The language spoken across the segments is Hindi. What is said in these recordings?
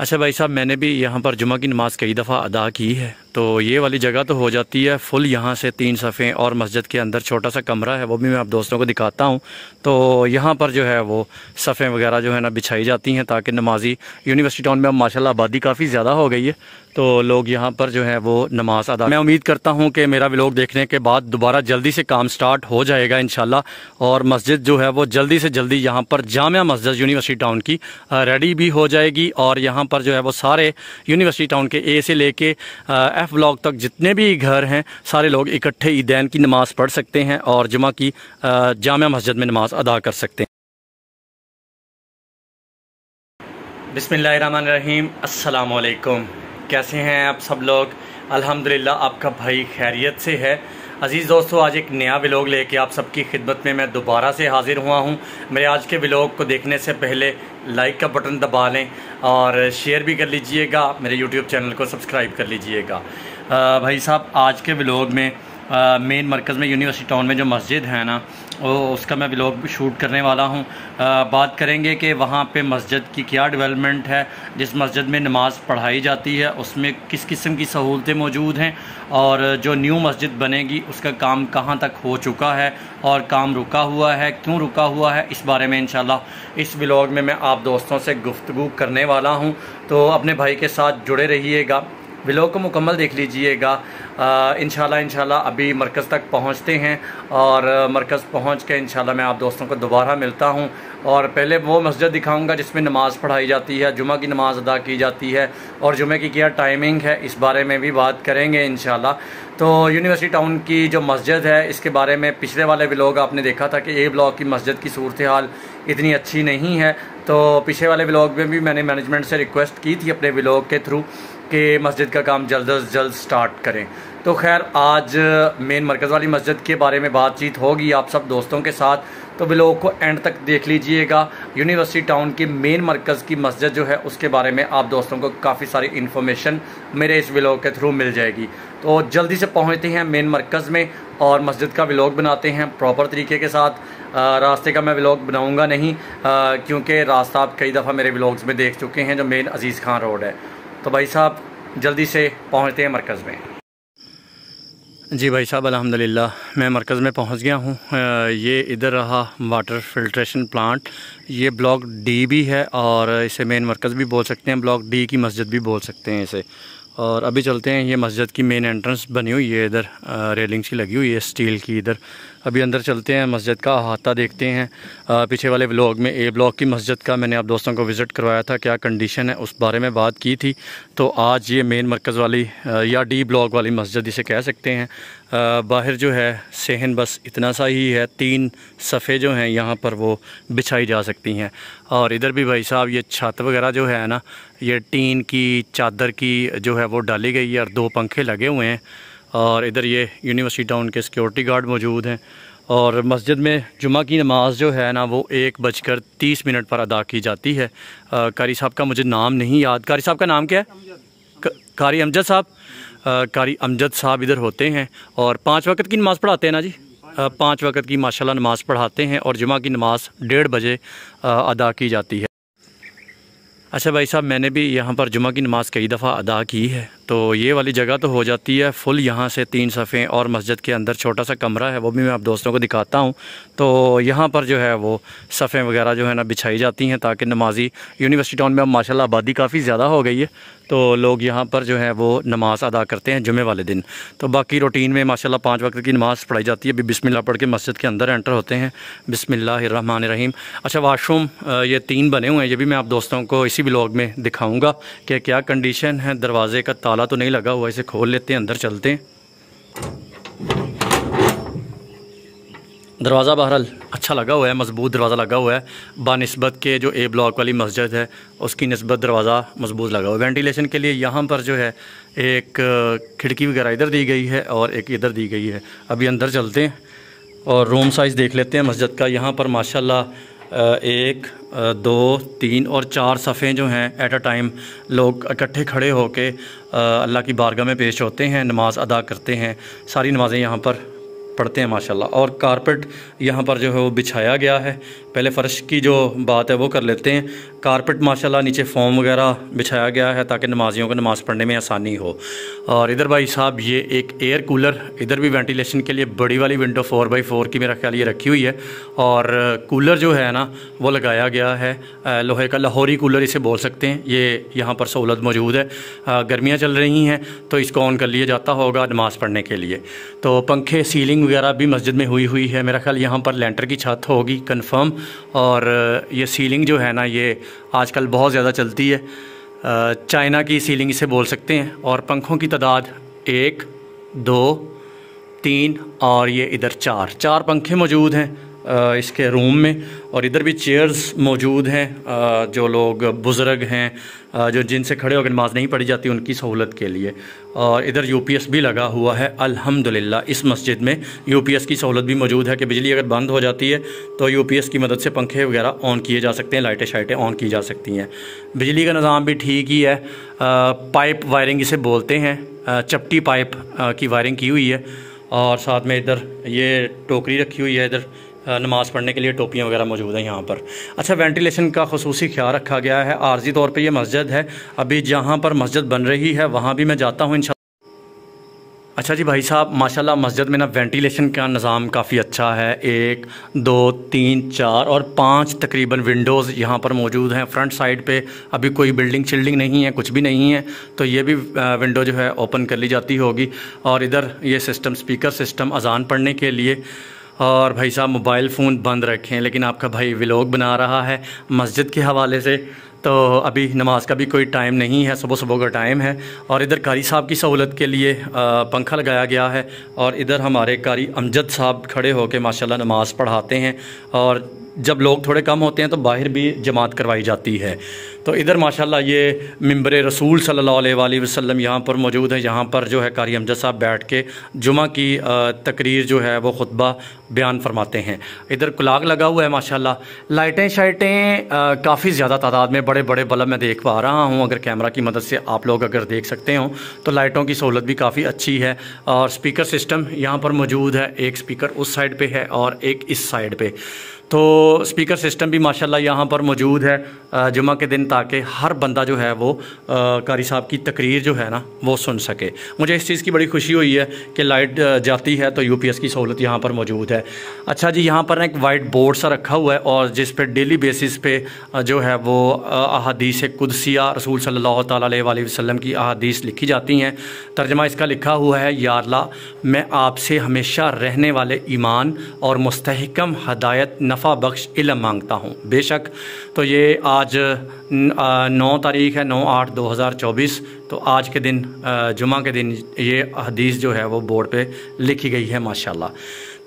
अच्छा भाई साहब मैंने भी यहाँ पर जुमा की नमाज़ कई दफ़ा अदा की है तो ये वाली जगह तो हो जाती है फुल यहाँ से तीन सफ़े और मस्जिद के अंदर छोटा सा कमरा है वो भी मैं आप दोस्तों को दिखाता हूँ तो यहाँ पर जो है वो सफ़े वगैरह जो है ना बिछाई जाती हैं ताकि नमाजी यूनिवर्सिटी टाउन में अब माशा आबादी काफ़ी ज़्यादा हो गई है तो लोग यहाँ पर जो है वो नमाज अदा मैं उम्मीद करता हूँ कि मेरा व्लॉग देखने के बाद दोबारा जल्दी से काम स्टार्ट हो जाएगा इन और मस्जिद जो है वो जल्दी से जल्दी यहाँ पर जामिया मस्जिद यूनिवर्सिटी टाउन की रेडी भी हो जाएगी और यहाँ पर जो है वो सारे यूनिवर्सिटी टाउन के ए से ले कैफ ब्लॉक तक जितने भी घर हैं सारे लोग इकट्ठे ईदैन की नमाज़ पढ़ सकते हैं और जुमा की जाम मस्जिद में नमाज अदा कर सकते हैं बिसमीम अल्लाम कैसे हैं आप सब लोग अल्हम्दुलिल्लाह आपका भाई खैरियत से है अज़ीज़ दोस्तों आज एक नया व्लॉग लेके आप सबकी खिदमत में मैं दोबारा से हाज़िर हुआ हूँ मेरे आज के व्लॉग को देखने से पहले लाइक का बटन दबा लें और शेयर भी कर लीजिएगा मेरे यूट्यूब चैनल को सब्सक्राइब कर लीजिएगा भाई साहब आज के व्लॉग में मेन मरकज़ में यूनिवर्सिटी टाउन में जो मस्जिद है ना उसका मैं ब्लॉग शूट करने वाला हूँ बात करेंगे कि वहाँ पे मस्जिद की क्या डेवलपमेंट है जिस मस्जिद में नमाज़ पढ़ाई जाती है उसमें किस किस्म की सहूलतें मौजूद हैं और जो न्यू मस्जिद बनेगी उसका काम कहाँ तक हो चुका है और काम रुका हुआ है क्यों रुका हुआ है इस बारे में इन इस ब्लॉग में मैं आप दोस्तों से गुफ्तु करने वाला हूँ तो अपने भाई के साथ जुड़े रहिएगा ब्लॉग को मुकम्मल देख लीजिएगा इन शाला अभी मरकज़ तक पहुँचते हैं और मरकज़ पहुँच के इन मैं आप दोस्तों को दोबारा मिलता हूँ और पहले वो मस्जिद दिखाऊंगा जिसमें नमाज़ पढ़ाई जाती है जुमा की नमाज़ अदा की जाती है और जुमे की क्या टाइमिंग है इस बारे में भी बात करेंगे इन तो यूनिवर्सिटी टाउन की जो मस्जिद है इसके बारे में पिछले वाले ब्लॉग आपने देखा था कि ए ब्लॉक की मस्जिद की सूरत हाल इतनी अच्छी नहीं है तो पिछले वाले ब्लॉग में भी मैंने मैनेजमेंट से रिक्वेस्ट की थी अपने ब्लॉग के थ्रू कि मस्जिद का काम जल्द अज जल्द स्टार्ट करें तो खैर आज मेन uh, मरकज़ वाली मस्जिद के बारे में बातचीत होगी आप सब दोस्तों के साथ तो वे लोगों को एंड तक देख लीजिएगा यूनिवर्सिटी टाउन की मेन मरकज़ की मस्जिद जो है उसके बारे में आप दोस्तों को काफ़ी सारी इन्फॉर्मेशन मेरे इस व्लॉग के थ्रू मिल जाएगी तो जल्दी से पहुँचते हैं मेन मरकज़ में और मस्जिद का व्लॉग बनाते हैं प्रॉपर तरीके के साथ आ, uh, रास्ते का मैं व्लॉग बनाऊँगा नहीं uh, क्योंकि रास्ता आप कई दफ़ा मेरे व्लॉग्स में देख चुके हैं जो मेन अज़ीज़ खान रोड है तो भाई साहब जल्दी से पहुँचते हैं मरकज़ में जी भाई साहब अल्हम्दुलिल्लाह मैं मरकज़ में पहुंच गया हूं ये इधर रहा वाटर फिल्ट्रेशन प्लांट ये ब्लॉक डी भी है और इसे मेन मरकज़ भी बोल सकते हैं ब्लॉक डी की मस्जिद भी बोल सकते हैं इसे और अभी चलते हैं ये मस्जिद की मेन एंट्रेंस बनी हुई है इधर रेलिंग्स की लगी हुई है स्टील की इधर अभी अंदर चलते हैं मस्जिद का अहाता देखते हैं आ, पीछे वाले ब्लॉग में ए ब्लॉक की मस्जिद का मैंने आप दोस्तों को विज़िट करवाया था क्या कंडीशन है उस बारे में बात की थी तो आज ये मेन मरकज़ वाली आ, या डी ब्लॉक वाली मस्जिद इसे कह सकते हैं बाहर जो है सहन बस इतना सा ही है तीन सफ़े जो हैं यहाँ पर वो बिछाई जा सकती हैं और इधर भी भाई साहब ये छत वगैरह जो है ना ये टीन की चादर की जो है वो डाली गई है और दो पंखे लगे हुए हैं और इधर ये यूनिवर्सिटी टाउन के सिक्योरिटी गार्ड मौजूद हैं और मस्जिद में जुमा की नमाज़ जो है ना वो एक बजकर तीस मिनट पर अदा की जाती है कारी साहब का मुझे नाम नहीं याद कारी साहब का नाम क्या है कारी अमजद साहब कारी अमजद साहब इधर होते हैं और पाँच वक्त की नमाज़ पढ़ाते हैं ना जी पाँच वक्त की माशाल्लाह नमाज़ पढ़ाते हैं और जुमा की नमाज़ डेढ़ बजे अदा की जाती है अच्छा भाई साहब मैंने भी यहाँ पर जुमा की नमाज़ कई दफ़ा अदा की है तो ये वाली जगह तो हो जाती है फुल यहाँ से तीन सफ़े और मस्जिद के अंदर छोटा सा कमरा है वो भी मैं आप दोस्तों को दिखाता हूँ तो यहाँ पर जो है वो सफ़ें वगैरह जो है ना बिछाई जाती हैं ताकि नमाजी यूनिवर्सिटी टाउन में अब माशाल्लाह आबादी काफ़ी ज़्यादा हो गई है तो लोग यहाँ पर जो है वो नमाज़ अदा करते हैं जुमे वाले दिन तो बाकी रूटीन में माशा पाँच वक्त की नमाज़ पढ़ाई जाती है अभी बिसमिल्ला पढ़ के मस्जिद के अंदर एंटर होते हैं बिसमिल्ला रहीम अच्छा वाशरूम ये तीन बने हुए हैं ये भी मैं आप दोस्तों को इसी ब्लॉग में दिखाऊँगा कि क्या कंडीशन है दरवाज़े का ताला तो नहीं लगा हुआ इसे खोल लेते हैं अंदर चलते हैं दरवाज़ा बहरहाल अच्छा लगा हुआ है मजबूत दरवाज़ा लगा हुआ है बानस्बत के जो ए ब्लॉक वाली मस्जिद है उसकी नस्बत दरवाज़ा मजबूत लगा हुआ है वेंटिलेशन के लिए यहाँ पर जो है एक खिड़की वगैरह इधर दी गई है और एक इधर दी गई है अभी अंदर चलते हैं और रूम साइज़ देख लेते हैं मस्जिद का यहाँ पर माशाल्लाह एक दो तीन और चार सफ़े जो हैं एट अ टाइम लोग इकट्ठे खड़े होकर अल्लाह की बारगाह में पेश होते हैं नमाज़ अदा करते हैं सारी नमाज़ें यहाँ पर पढ़ते हैं माशाल्लाह और कारपेट यहाँ पर जो है वो बिछाया गया है पहले फ़र्श की जो बात है वो कर लेते हैं कारपेट माशाल्लाह नीचे फॉर्म वगैरह बिछाया गया है ताकि नमाजियों को नमाज़ पढ़ने में आसानी हो और इधर भाई साहब ये एक एयर कूलर इधर भी वेंटिलेशन के लिए बड़ी वाली विंडो फ़ोर बाई फ़ोर की मेरा ख्याल ये रखी हुई है और कूलर जो है ना वो लगाया गया है लोहे का लाहौरी कूलर इसे बोल सकते हैं ये यहाँ पर सहूलत मौजूद है गर्मियाँ चल रही हैं तो इसको ऑन कर लिया जाता होगा नमाज़ पढ़ने के लिए तो पंखे सीलिंग फिटिंग वगैरह भी मस्जिद में हुई हुई है मेरा ख्याल यहाँ पर लेंटर की छत होगी कंफर्म और ये सीलिंग जो है ना ये आजकल बहुत ज़्यादा चलती है चाइना की सीलिंग इसे बोल सकते हैं और पंखों की तादाद एक दो तीन और ये इधर चार चार पंखे मौजूद हैं इसके रूम में और इधर भी चेयर्स मौजूद हैं जो लोग बुज़ुर्ग हैं जो जिनसे खड़े होकर नमाज़ नहीं पढ़ी जाती उनकी सहूलत के लिए और इधर यूपीएस भी लगा हुआ है अल्हम्दुलिल्लाह इस मस्जिद में यूपीएस की सहूलत भी मौजूद है कि बिजली अगर बंद हो जाती है तो यूपीएस की मदद से पंखे वगैरह ऑन किए जा सकते हैं लाइटें शाइटें ऑन की जा सकती हैं बिजली का निज़ाम भी ठीक ही है पाइप वायरिंग इसे बोलते हैं चपटी पाइप की वायरिंग की हुई है और साथ में इधर ये टोकरी रखी हुई है इधर नमाज़ पढ़ने के लिए टोपियाँ वगैरह मौजूद हैं यहाँ पर अच्छा वेंटिलेशन का खसूस ख्याल रखा गया है आर्जी तौर पर यह मस्जिद है अभी जहाँ पर मस्जिद बन रही है वहाँ भी मैं जाता हूँ इन अच्छा जी भाई साहब माशाल्लाह मस्जिद में ना वेंटिलेशन का निज़ाम काफ़ी अच्छा है एक दो तीन चार और पांच तकरीबन विंडोज़ यहाँ पर मौजूद हैं फ्रंट साइड पे अभी कोई बिल्डिंग शिल्डिंग नहीं है कुछ भी नहीं है तो ये भी विंडो जो है ओपन कर ली जाती होगी और इधर ये सिस्टम स्पीकर सिस्टम अजान पढ़ने के लिए और भाई साहब मोबाइल फ़ोन बंद रखें लेकिन आपका भाई व्लॉग बना रहा है मस्जिद के हवाले से तो अभी नमाज का भी कोई टाइम नहीं है सुबह सुबह का टाइम है और इधर कारी साहब की सहूलत के लिए पंखा लगाया गया है और इधर हमारे कारी अमजद साहब खड़े होकर माशाल्लाह नमाज़ पढ़ाते हैं और जब लोग थोड़े कम होते हैं तो बाहर भी जमात करवाई जाती है तो इधर माशाल्लाह ये मम्बर रसूल सल्लल्लाहु अलैहि वसल्लम यहाँ पर मौजूद है यहाँ पर जो है कारी अमजद साहब बैठ के जुमा की तकरीर जो है वो खुतबा बयान फरमाते हैं इधर कुलाग लगा हुआ है माशाल्लाह लाइटें शाइटें काफ़ी ज़्यादा तादाद में बड़े बड़े बल्ब मैं देख पा रहा हूँ अगर कैमरा की मदद से आप लोग अगर देख सकते हो तो लाइटों की सहूलत भी काफ़ी अच्छी है और स्पीकर सिस्टम यहाँ पर मौजूद है एक स्पीकर उस साइड पर है और एक इस साइड पर तो स्पीकर सिस्टम भी माशाल्लाह यहाँ पर मौजूद है जुमा के दिन ताकि हर बंदा जो है वो कारी साहब की तकरीर जो है ना वो सुन सके मुझे इस चीज़ की बड़ी खुशी हुई है कि लाइट जाती है तो यू की सहूलत यहाँ पर मौजूद है अच्छा जी यहाँ पर एक वाइट बोर्ड सा रखा हुआ है और जिस पर डेली बेसिस पे जो है वो अहादीस कुदसिया रसूल सल्ला वसम की अहादीस लिखी जाती हैं तर्जमा इसका लिखा हुआ है यारला मैं आपसे हमेशा रहने वाले ईमान और मस्तकम हदायत न नफ़ा बख्श इलम मांगता हूँ बेशक तो ये आज नौ तारीख है नौ आठ दो हज़ार चौबीस तो आज के दिन जुमा के दिन ये हदीस जो है वो बोर्ड पे लिखी गई है माशाल्लाह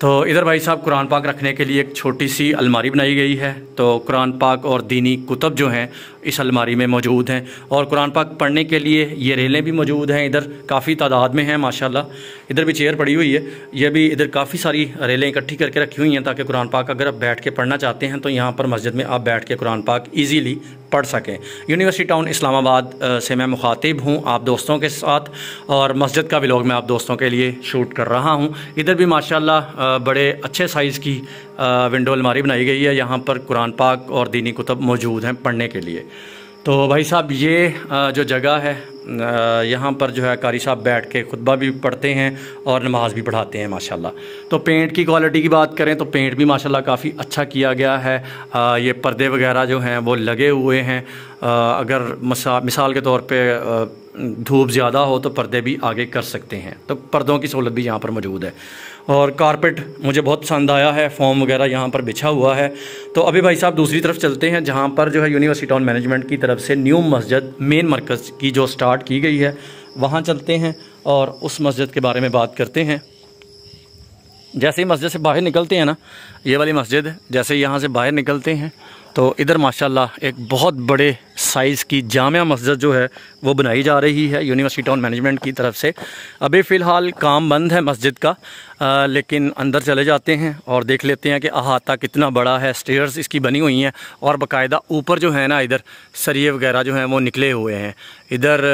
तो इधर भाई साहब कुरान पाक रखने के लिए एक छोटी सी अलमारी बनाई गई है तो कुरान पाक और दीनी कुतब जो हैं इस अलमारी में मौजूद हैं और कुरान पाक पढ़ने के लिए ये रेलें भी मौजूद हैं इधर काफ़ी तादाद में हैं माशाल्लाह इधर भी चेयर पड़ी हुई है ये भी इधर काफ़ी सारी रेलें इकट्ठी करके रखी हुई हैं ताकि कुरान पाक अगर आप बैठ के पढ़ना चाहते हैं तो यहाँ पर मस्जिद में आप बैठ के कुरान पाक ईजीली पढ़ सकें यूनिवर्सिटी टाउन इस्लामाबाद से मैं मुखातिब हूँ आप दोस्तों के साथ और मस्जिद का व्लॉग मैं आप दोस्तों के लिए शूट कर रहा हूँ इधर भी माशाल्लाह बड़े अच्छे साइज़ की विंडो अलमारी बनाई गई है यहाँ पर कुरान पाक और दीनी कुतब मौजूद हैं पढ़ने के लिए तो भाई साहब ये जो जगह है यहाँ पर जो है कारी साहब बैठ के खुतबा भी पढ़ते हैं और नमाज भी पढ़ाते हैं माशाल्लाह तो पेंट की क्वालिटी की बात करें तो पेंट भी माशाल्लाह काफ़ी अच्छा किया गया है ये पर्दे वगैरह जो हैं वो लगे हुए हैं अगर मसा मिसाल के तौर पे धूप ज़्यादा हो तो पर्दे भी आगे कर सकते हैं तो पर्दों की सहूलत भी यहाँ पर मौजूद है और कारपेट मुझे बहुत पसंद आया है फॉर्म वगैरह यहाँ पर बिछा हुआ है तो अभी भाई साहब दूसरी तरफ चलते हैं जहाँ पर जो है यूनिवर्सिटी टाउन मैनेजमेंट की तरफ से न्यू मस्जिद मेन मरकज़ की जो स्टार्ट की गई है वहाँ चलते हैं और उस मस्जिद के बारे में बात करते हैं जैसे ही मस्जिद से बाहर निकलते हैं ना ये वाली मस्जिद जैसे यहाँ से बाहर निकलते हैं तो इधर माशाल्लाह एक बहुत बड़े साइज़ की जामिया मस्जिद जो है वो बनाई जा रही है यूनिवर्सिटी ऑन मैनेजमेंट की तरफ से अभी फ़िलहाल काम बंद है मस्जिद का आ, लेकिन अंदर चले जाते हैं और देख लेते हैं कि अहाता कितना बड़ा है स्टेयर्स इसकी बनी हुई हैं और बाकायदा ऊपर जो है ना इधर सरिये वगैरह जो हैं वो निकले हुए हैं इधर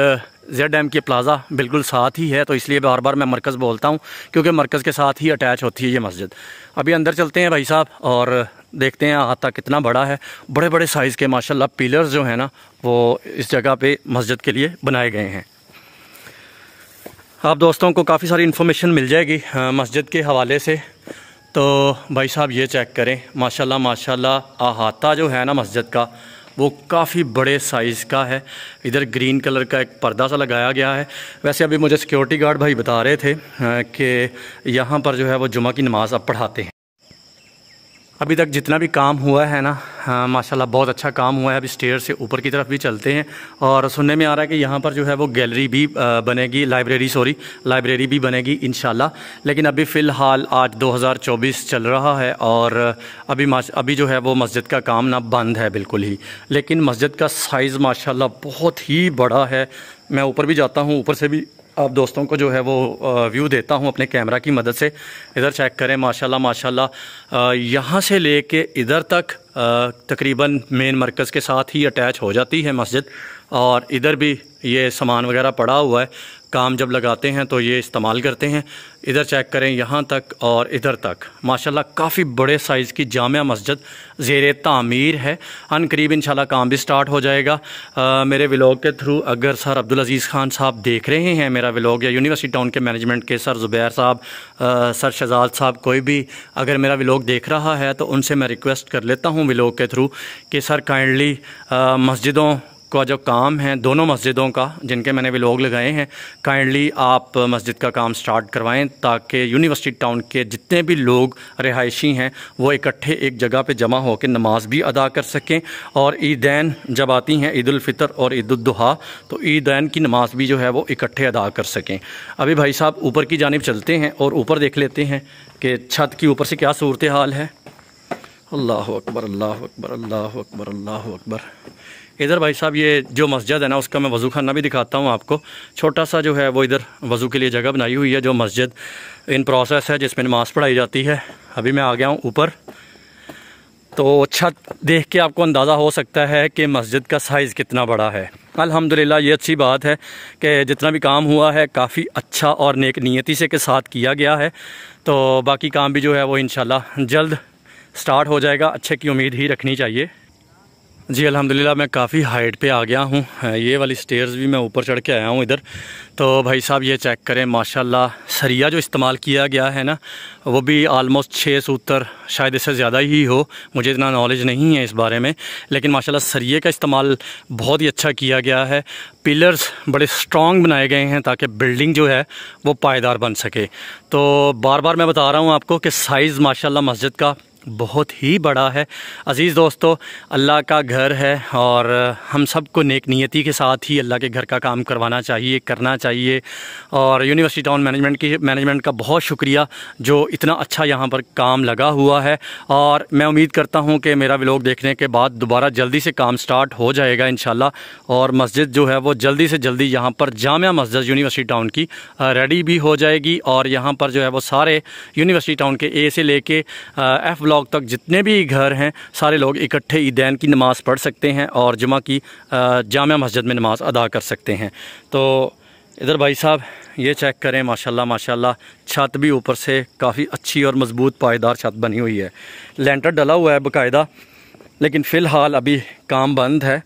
जेड एम के प्लाज़ा बिल्कुल साथ ही है तो इसलिए बार बार मैं मरकज़ बोलता हूँ क्योंकि मरकज़ के साथ ही अटैच होती है ये मस्जिद अभी अंदर चलते हैं भाई साहब और देखते हैं आता कितना बड़ा है बड़े बड़े साइज़ के माशाल्लाह पिलर्स जो हैं ना वो इस जगह पे मस्जिद के लिए बनाए गए हैं आप दोस्तों को काफ़ी सारी इन्फॉर्मेशन मिल जाएगी मस्जिद के हवाले से तो भाई साहब ये चेक करें माशाल्लाह माशाल्लाह अहाता जो है ना मस्जिद का वो काफ़ी बड़े साइज़ का है इधर ग्रीन कलर का एक पर्दा सा लगाया गया है वैसे अभी मुझे सिक्योरिटी गार्ड भाई बता रहे थे कि यहाँ पर जो है वो जुमा की नमाज़ अब पढ़ाते हैं अभी तक जितना भी काम हुआ है ना हाँ, माशाल्लाह बहुत अच्छा काम हुआ है अभी स्टेयर से ऊपर की तरफ भी चलते हैं और सुनने में आ रहा है कि यहाँ पर जो है वो गैलरी भी बनेगी लाइब्रेरी सॉरी लाइब्रेरी भी बनेगी इन लेकिन अभी फ़िलहाल आज 2024 चल रहा है और अभी अभी जो है वो मस्जिद का काम ना बंद है बिल्कुल ही लेकिन मस्जिद का साइज़ माशा बहुत ही बड़ा है मैं ऊपर भी जाता हूँ ऊपर से भी आप दोस्तों को जो है वो व्यू देता हूँ अपने कैमरा की मदद से इधर चेक करें माशाल्लाह माशाल्लाह यहाँ से लेके इधर तक तकरीबन मेन मरकज़ के साथ ही अटैच हो जाती है मस्जिद और इधर भी ये सामान वगैरह पड़ा हुआ है काम जब लगाते हैं तो ये इस्तेमाल करते हैं इधर चेक करें यहाँ तक और इधर तक माशाल्लाह काफ़ी बड़े साइज़ की जाम मस्जिद जेर तामीर है अन करीब इन काम भी स्टार्ट हो जाएगा आ, मेरे विलोग के थ्रू अगर सर अब्दुल अज़ीज़ ख़ान साहब देख रहे हैं मेरा व्लॉग या यूनिवर्सिटी टाउन के मैनेजमेंट के सर ज़ुबैर साहब सर शहजाद साहब कोई भी अगर मेरा व्लॉग देख रहा है तो उनसे मैं रिक्वेस्ट कर लेता हूँ व्लॉग के थ्रू कि सर काइंडली मस्जिदों का जो काम है दोनों मस्जिदों का जिनके मैंने भी लोग लगाए हैं काइंडली आप मस्जिद का काम स्टार्ट करवाएं ताकि यूनिवर्सिटी टाउन के जितने भी लोग रिहायशी हैं वो इकट्ठे एक जगह पे जमा होकर नमाज भी अदा कर सकें और ईदैन जब आती हैं ईदालफ़ितर और ईदुल्दुहा तो ईदैन की नमाज भी जो है वो इकट्ठे अदा कर सकें अभी भाई साहब ऊपर की जानब चलते हैं और ऊपर देख लेते हैं कि छत की ऊपर से क्या सूरत हाल है अल्लाह अकबर अल्लाह अकबर अल्लाह अकबर अल्लाह अकबर इधर भाई साहब ये जो मस्जिद है ना उसका मैं वज़ू खाना भी दिखाता हूँ आपको छोटा सा जो है वो इधर वज़ू के लिए जगह बनाई हुई है जो मस्जिद इन प्रोसेस है जिसमें नमाज़ पढ़ाई जाती है अभी मैं आ गया हूँ ऊपर तो छत अच्छा, देख के आपको अंदाज़ा हो सकता है कि मस्जिद का साइज़ कितना बड़ा है अल्हम्दुलिल्लाह ये अच्छी बात है कि जितना भी काम हुआ है काफ़ी अच्छा और नेक नीयती से के साथ किया गया है तो बाकी काम भी जो है वो इन जल्द स्टार्ट हो जाएगा अच्छे की उम्मीद ही रखनी चाहिए जी अल्हम्दुलिल्लाह मैं काफ़ी हाइट पे आ गया हूँ ये वाली स्टेयर्स भी मैं ऊपर चढ़ के आया हूँ इधर तो भाई साहब ये चेक करें माशाल्लाह सरिया जो इस्तेमाल किया गया है ना वो भी आलमोस्ट छः सूत्र शायद इससे ज़्यादा ही हो मुझे इतना नॉलेज नहीं है इस बारे में लेकिन माशाल्लाह सरिये का इस्तेमाल बहुत ही अच्छा किया गया है पिलर्स बड़े स्ट्रॉन्ग बनाए गए हैं ताकि बिल्डिंग जो है वो पायदार बन सके तो बार बार मैं बता रहा हूँ आपको कि साइज़ माशा मस्जिद का बहुत ही बड़ा है अज़ीज़ दोस्तों अल्लाह का घर है और हम सबको नेक नीयती के साथ ही अल्लाह के घर का काम करवाना चाहिए करना चाहिए और यूनिवर्सिटी टाउन मैनेजमेंट की मैनेजमेंट का बहुत शुक्रिया जो इतना अच्छा यहाँ पर काम लगा हुआ है और मैं उम्मीद करता हूँ कि मेरा व्लॉग देखने के बाद दोबारा जल्दी से काम स्टार्ट हो जाएगा इन और मस्जिद जो है वो जल्दी से जल्दी यहाँ पर जामिया मस्जिद यूनिवर्सिटी टाउन की रेडी भी हो जाएगी और यहाँ पर जो है वो सारे यूनिवर्सिटी टाउन के ए से ले एफ़ ब्लॉक तक जितने भी घर हैं सारे लोग इकट्ठे ईदैन की नमाज़ पढ़ सकते हैं और जुमा की जाम मस्जिद में नमाज़ अदा कर सकते हैं तो इधर भाई साहब ये चेक करें माशाल्लाह माशाल्लाह छत भी ऊपर से काफ़ी अच्छी और मज़बूत पायदार छत बनी हुई है लेंटर डला हुआ है बाकायदा लेकिन फ़िलहाल अभी काम बंद है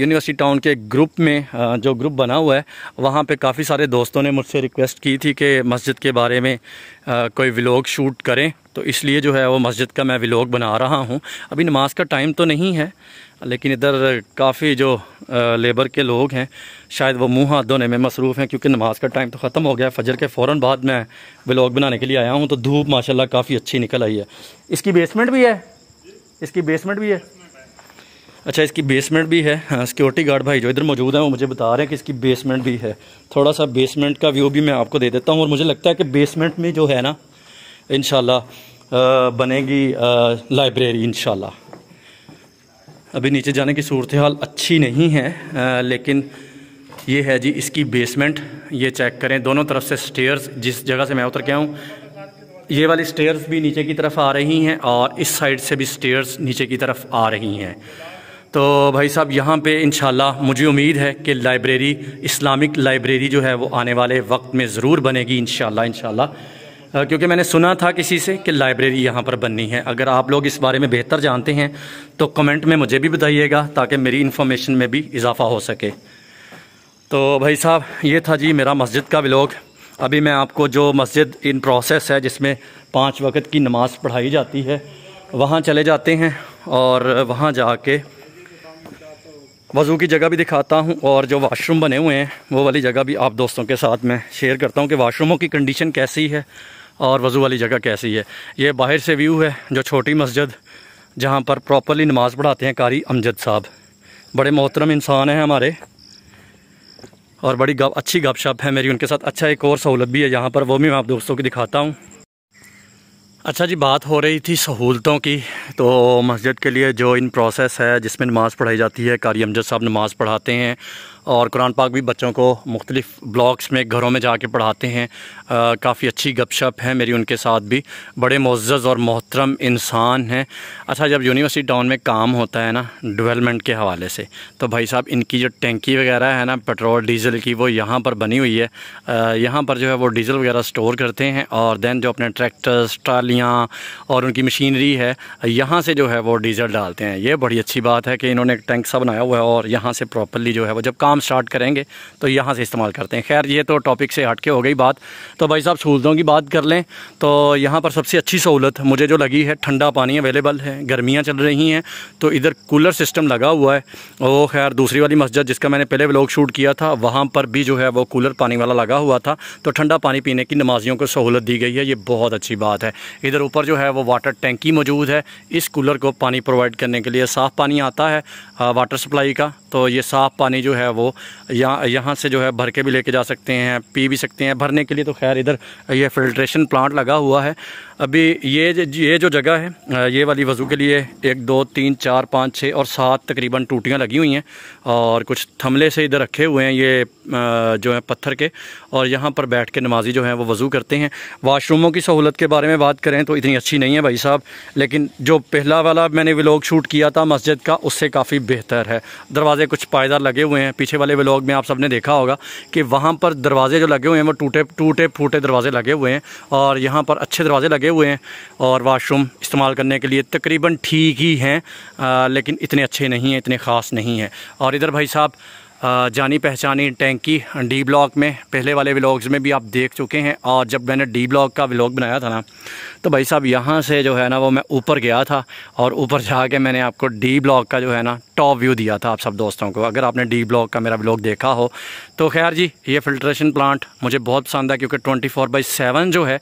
यूनिवर्सिटी टाउन के ग्रुप में जो ग्रुप बना हुआ है वहाँ पे काफ़ी सारे दोस्तों ने मुझसे रिक्वेस्ट की थी कि मस्जिद के बारे में कोई व्लॉग शूट करें तो इसलिए जो है वो मस्जिद का मैं व्लॉग बना रहा हूँ अभी नमाज का टाइम तो नहीं है लेकिन इधर काफ़ी जो लेबर के लोग हैं शायद वो मुँह हाथ धोने में मसरूफ़ हैं क्योंकि नमाज का टाइम तो ख़त्म हो गया फजर के फ़ौर बाद मैं व्लॉग बनाने के लिए आया हूँ तो धूप माशाला काफ़ी अच्छी निकल आई है इसकी बेसमेंट भी है इसकी बेसमेंट भी है अच्छा इसकी बेसमेंट भी है सिक्योरिटी हाँ, गार्ड भाई जो इधर मौजूद है वो मुझे बता रहे हैं कि इसकी बेसमेंट भी है थोड़ा सा बेसमेंट का व्यू भी मैं आपको दे देता हूँ और मुझे लगता है कि बेसमेंट में जो है ना इन बनेगी लाइब्रेरी इन अभी नीचे जाने की सूरत हाल अच्छी नहीं है आ, लेकिन ये है जी इसकी बेसमेंट ये चेक करें दोनों तरफ से स्टेयर्स जिस जगह से मैं उतर के आऊँ ये वाली स्टेयर्स भी नीचे की तरफ आ रही हैं और इस साइड से भी स्टेयर्स नीचे की तरफ आ रही हैं तो भाई साहब यहाँ पे इन मुझे उम्मीद है कि लाइब्रेरी इस्लामिक लाइब्रेरी जो है वो आने वाले वक्त में ज़रूर बनेगी इन शाला क्योंकि मैंने सुना था किसी से कि लाइब्रेरी यहाँ पर बननी है अगर आप लोग इस बारे में बेहतर जानते हैं तो कमेंट में मुझे भी बताइएगा ताकि मेरी इन्फॉर्मेशन में भी इजाफ़ा हो सके तो भाई साहब ये था जी मेरा मस्जिद का विलोक अभी मैं आपको जो मस्जिद इन प्रोसेस है जिसमें पाँच वक्त की नमाज़ पढ़ाई जाती है वहाँ चले जाते हैं और वहाँ जाके वज़ू की जगह भी दिखाता हूँ और जो वाशरूम बने हुए हैं वो वाली जगह भी आप दोस्तों के साथ मैं शेयर करता हूँ कि वाशरूमों की कंडीशन कैसी है और वज़ू वाली जगह कैसी है ये बाहर से व्यू है जो छोटी मस्जिद जहाँ पर प्रॉपरली नमाज़ पढ़ाते हैं कारी अमजद साहब बड़े मोहतरम इंसान हैं हमारे और बड़ी गप अच्छी गपशप है मेरी उनके साथ अच्छा एक और सहूलत भी है यहाँ पर वो भी मैं आप दोस्तों को दिखाता हूँ अच्छा जी बात हो रही थी सहूलतों की तो मस्जिद के लिए जो इन प्रोसेस है जिसमें नमाज़ पढ़ाई जाती है कारी अमजद साहब नमाज़ पढ़ाते हैं और कुरान पाक भी बच्चों को मुख्तलिफ़ ब्लॉक्स में घरों में जाके पढ़ाते हैं काफ़ी अच्छी गपशप है मेरी उनके साथ भी बड़े मोज़ और मोहतरम इंसान हैं अच्छा जब यूनिवर्सिटी टाउन में काम होता है ना डिवेलमेंट के हवाले से तो भाई साहब इनकी जो टेंकी वगैरह है ना पेट्रोल डीजल की वो यहाँ पर बनी हुई है यहाँ पर जो है वो डीजल वगैरह स्टोर करते हैं और दैन जो अपने ट्रैक्टर्स ट्राली गाड़ियाँ और उनकी मशीनरी है यहाँ से जो है वो डीज़ल डालते हैं ये बड़ी अच्छी बात है कि इन्होंने एक टैंक सा बनाया हुआ है और यहाँ से प्रॉपरली जो है वो जब काम स्टार्ट करेंगे तो यहाँ से इस्तेमाल करते हैं खैर ये तो टॉपिक से हट के हो गई बात तो भाई साहब सहूलतों की बात कर लें तो यहाँ पर सबसे अच्छी सहूलत मुझे जो लगी है ठंडा पानी अवेलेबल है गर्मियाँ चल रही हैं तो इधर कूलर सिस्टम लगा हुआ है वो खैर दूसरी वाली मस्जिद जिसका मैंने पहले ब्लॉग शूट किया था वहाँ पर भी जो है वो कूलर पानी वाला लगा हुआ था तो ठंडा पानी पीने की नमाजियों को सहूलत दी गई है ये बहुत अच्छी बात है इधर ऊपर जो है वो वाटर टैंकी मौजूद है इस कूलर को पानी प्रोवाइड करने के लिए साफ़ पानी आता है वाटर सप्लाई का तो ये साफ़ पानी जो है वो यहाँ यहाँ से जो है भर के भी लेके जा सकते हैं पी भी सकते हैं भरने के लिए तो खैर इधर ये फिल्ट्रेशन प्लांट लगा हुआ है अभी ये ये जो जगह है ये वाली वज़ू के लिए एक दो तीन चार पाँच छः और सात तकरीबन टूटियाँ लगी हुई हैं और कुछ थमले से इधर रखे हुए हैं ये जो है पत्थर के और यहाँ पर बैठ के नमाजी जो हैं वो वज़ू करते हैं वाशरूमों की सहूलत के बारे में बात करें तो इतनी अच्छी नहीं है भाई साहब लेकिन जो पहला वाला मैंने व्लॉग शूट किया था मस्जिद का उससे काफ़ी बेहतर है दरवाज़े कुछ पायदार लगे हुए हैं पीछे वाले व्लॉग में आप सबने देखा होगा कि वहाँ पर दरवाज़े जो लगे हुए हैं वो टूटे टूटे फूटे दरवाज़े लगे हुए हैं और यहाँ पर अच्छे दरवाज़े लगे हुए हैं और वाशरूम इस्तेमाल करने के लिए तकरीबन ठीक ही हैं लेकिन इतने अच्छे नहीं हैं इतने ख़ास नहीं हैं और इधर भाई साहब जानी पहचानी टैंकी डी ब्लॉक में पहले वाले व्लॉग्स में भी आप देख चुके हैं और जब मैंने डी ब्लॉक का व्लॉग बनाया था ना तो भाई साहब यहाँ से जो है ना वो मैं ऊपर गया था और ऊपर जाके मैंने आपको डी ब्लॉक का जो है ना टॉप व्यू दिया था आप सब दोस्तों को अगर आपने डी ब्लॉक का मेरा व्लॉग देखा हो तो खैर जी ये फिल्ट्रेशन प्लांट मुझे बहुत पसंद है क्योंकि ट्वेंटी फोर बाई सेवन जो है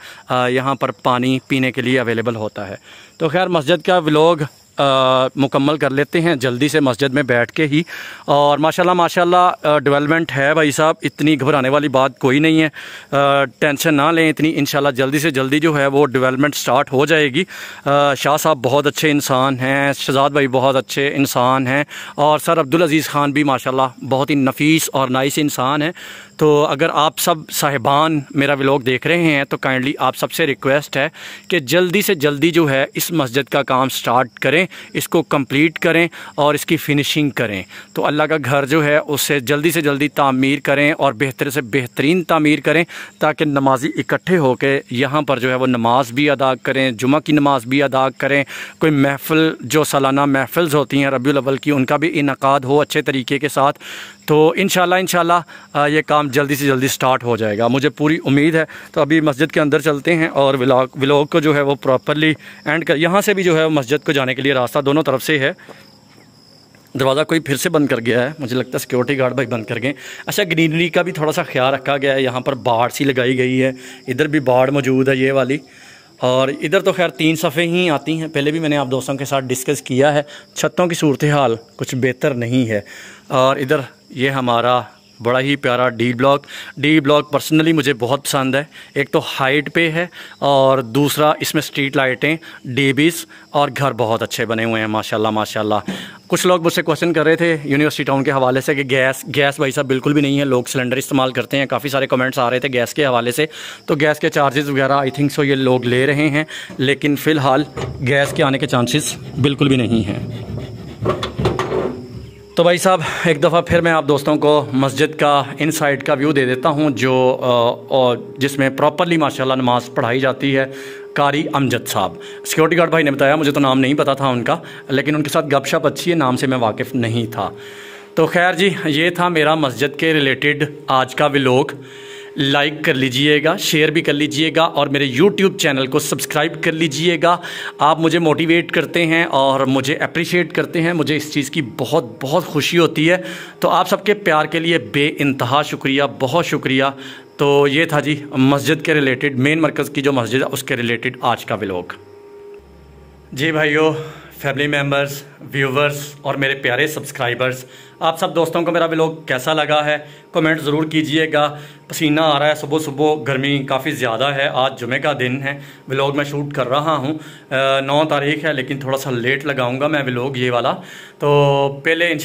यहाँ पर पानी पीने के लिए अवेलेबल होता है तो खैर मस्जिद का व्लॉग मुकम्मल कर लेते हैं जल्दी से मस्जिद में बैठ के ही और माशाल्लाह माशाल्लाह डेवलपमेंट है भाई साहब इतनी घबराने वाली बात कोई नहीं है आ, टेंशन ना लें इतनी इन जल्दी से जल्दी जो है वो डेवलपमेंट स्टार्ट हो जाएगी शाह साहब बहुत अच्छे इंसान हैं शहजाद भाई बहुत अच्छे इंसान हैं और सर अब्दुल अज़ीज़ ख़ान भी माशाला बहुत ही नफीस और नाइस इंसान हैं तो अगर आप सब साहिबान मेरा व्लॉग देख रहे हैं तो काइंडली आप सबसे रिक्वेस्ट है कि जल्दी से जल्दी जो है इस मस्जिद का काम स्टार्ट करें इसको कंप्लीट करें और इसकी फिनिशिंग करें तो अल्लाह का घर जो है उसे जल्दी से जल्दी तामीर करें और बेहतर से बेहतरीन तामीर करें ताकि नमाजी इकट्ठे होकर यहाँ पर जो है वो नमाज भी अदा करें जुमा की नमाज भी अदा करें कोई महफिल जो सालाना महफिल्स होती हैं रबी अव्वल की उनका भी इनका हो अच्छे तरीके के साथ तो इन शाला ये काम जल्दी से जल्दी स्टार्ट हो जाएगा मुझे पूरी उम्मीद है तो अभी मस्जिद के अंदर चलते हैं और व्लाग व्लॉग को जो है वो प्रॉपरली एंड कर यहाँ से भी जो है मस्जिद को जाने के लिए रास्ता दोनों तरफ से है दरवाज़ा कोई फिर से बंद कर गया है मुझे लगता है सिक्योरिटी गार्ड भाई बंद कर गए अच्छा ग्रीनरी का भी थोड़ा सा ख्याल रखा गया है यहाँ पर बाढ़ सी लगाई गई है इधर भी बाढ़ मौजूद है ये वाली और इधर तो खैर तीन सफ़े ही आती हैं पहले भी मैंने आप दोस्तों के साथ डिस्कस किया है छतों की सूरत हाल कुछ बेहतर नहीं है और इधर ये हमारा बड़ा ही प्यारा D block D block personally मुझे बहुत पसंद है एक तो हाइट पे है और दूसरा इसमें स्ट्रीट लाइटें डी और घर बहुत अच्छे बने हुए हैं माशाल्लाह माशाल्लाह कुछ लोग मुझसे क्वेश्चन कर रहे थे यूनिवर्सिटी टाउन के हवाले से कि गैस गैस भाई साहब बिल्कुल भी नहीं है लोग सिलेंडर इस्तेमाल करते हैं काफ़ी सारे कमेंट्स आ रहे थे गैस के हवाले से तो गैस के चार्जेस वगैरह आई थिंक सो ये लोग ले रहे हैं लेकिन फ़िलहाल गैस के आने के चांसेस बिल्कुल भी नहीं हैं तो भाई साहब एक दफ़ा फिर मैं आप दोस्तों को मस्जिद का इन साइड का व्यू दे देता हूँ जो और जिसमें प्रॉपरली माशाल्लाह नमाज पढ़ाई जाती है कारी अमजद साहब सिक्योरिटी गार्ड भाई ने बताया मुझे तो नाम नहीं पता था उनका लेकिन उनके साथ गपशप अच्छी है नाम से मैं वाकिफ़ नहीं था तो खैर जी ये था मेरा मस्जिद के रिलेटेड आज का विलोक लाइक कर लीजिएगा शेयर भी कर लीजिएगा और मेरे यूट्यूब चैनल को सब्सक्राइब कर लीजिएगा आप मुझे मोटिवेट करते हैं और मुझे अप्रिशिएट करते हैं मुझे इस चीज़ की बहुत बहुत खुशी होती है तो आप सबके प्यार के लिए बे इंतहा शुक्रिया बहुत शुक्रिया तो ये था जी मस्जिद के रिलेटेड मेन मरकज़ की जो मस्जिद है उसके रिलेटेड आज का ब्लॉग जी भाइयों फैमिली मेम्बर्स व्यूवर्स और मेरे प्यारे सब्सक्राइबर्स आप सब दोस्तों को मेरा ब्लॉग कैसा लगा है कमेंट ज़रूर कीजिएगा पसीना आ रहा है सुबह सुबह गर्मी काफ़ी ज़्यादा है आज जुमे का दिन है ब्लॉग मैं शूट कर रहा हूँ नौ तारीख है लेकिन थोड़ा सा लेट लगाऊंगा मैं ब्लॉग ये वाला तो पहले इन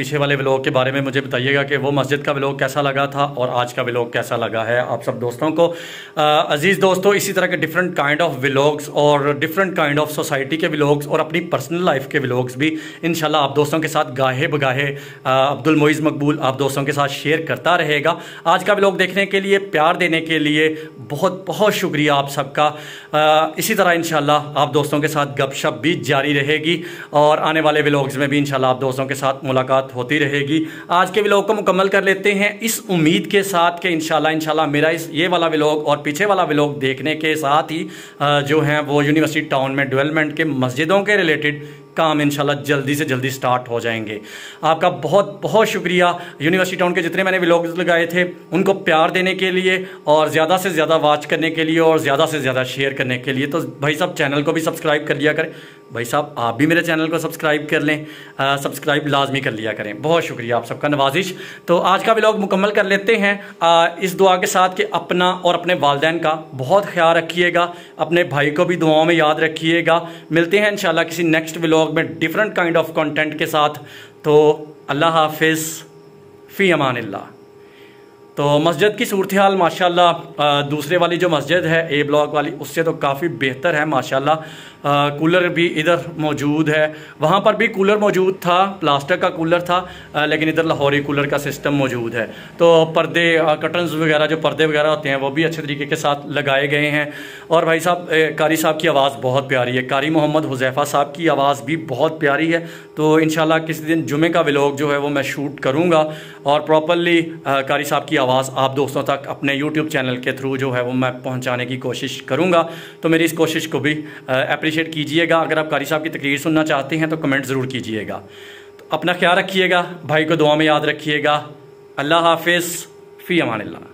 पीछे वाले ब्लॉग के बारे में मुझे बताइएगा कि वो मस्जिद का ब्लॉग कैसा लगा था और आज का ब्लॉग कैसा लगा है आप सब दोस्तों को अज़ीज़ दोस्तों इसी तरह के डिफरेंट काइंड ऑफ ब्लॉग्स और डिफरेंट काइंड ऑफ सोसाइटी के ब्लॉग्स और अपनी पर्सनल लाइफ के ब्लॉग्स भी इन आप दोस्तों के साथ गाहे बगाहे है अब्दुल मोइज़ मकबूल आप दोस्तों के साथ शेयर करता रहेगा आज का ब्लॉग देखने के लिए प्यार देने के लिए बहुत बहुत शुक्रिया आप सबका इसी तरह इन आप दोस्तों के साथ गपशप भी जारी रहेगी और आने वाले ब्लॉग्स में भी इन आप दोस्तों के साथ मुलाकात होती रहेगी आज के ब्लॉग को मुकम्मल कर लेते हैं इस उम्मीद के साथ कि इन इनशाला मेरा इस ये वाला ब्लॉग और पीछे वाला ब्लॉग देखने के साथ ही जो है वो यूनिवर्सिटी टाउन में डेवलपमेंट के मस्जिदों के रिलेटेड काम इनशाला जल्दी से जल्दी स्टार्ट हो जाएंगे आपका बहुत बहुत शुक्रिया यूनिवर्सिटी टाउन के जितने मैंने व्लॉग्स लगाए थे उनको प्यार देने के लिए और ज़्यादा से ज़्यादा वॉच करने के लिए और ज़्यादा से ज़्यादा शेयर करने के लिए तो भाई साहब चैनल को भी सब्सक्राइब कर लिया करें भाई साहब आप भी मेरे चैनल को सब्सक्राइब कर लें सब्सक्राइब लाजमी कर लिया करें बहुत शुक्रिया आप सबका नवाजिश तो आज का ब्लॉग मुकम्मल कर लेते हैं आ, इस दुआ के साथ कि अपना और अपने वालदेन का बहुत ख्याल रखिएगा अपने भाई को भी दुआओं में याद रखिएगा मिलते हैं इन किसी नेक्स्ट ब्लॉग में डिफरेंट काइंड ऑफ कॉन्टेंट के साथ तो अल्लाह हाफिज़ फ़ी अमान तो मस्जिद की सूरत हाल माशाल्लाह दूसरे वाली जो मस्जिद है ए ब्लॉक वाली उससे तो काफ़ी बेहतर है माशाल्लाह कूलर भी इधर मौजूद है वहाँ पर भी कूलर मौजूद था प्लास्टिक का कूलर था आ, लेकिन इधर लाहौरी कूलर का सिस्टम मौजूद है तो पर्दे कर्टन्स वगैरह जो पर्दे वगैरह होते हैं वो भी अच्छे तरीके के साथ लगाए गए हैं और भाई साहब कारी साहब की आवाज़ बहुत प्यारी है कारी मोहम्मद हुजैफ़ा साहब की आवाज़ भी बहुत प्यारी है तो इन किसी दिन जुमे का विलोक जो है वो मैं शूट करूँगा और प्रॉपरली कारी साहब की आवाज़ आप दोस्तों तक अपने यूट्यूब चैनल के थ्रू जो है वो मैं पहुँचाने की कोशिश करूँगा तो मेरी इस कोशिश को भी अप्रिशिएट अप्रिशिएट कीजिएगा अगर आप कारी साहब की तकरीर सुनना चाहते हैं तो कमेंट ज़रूर कीजिएगा तो अपना ख्याल रखिएगा भाई को दुआ में याद रखिएगा अल्लाह हाफिज़ फ़ी अमान ला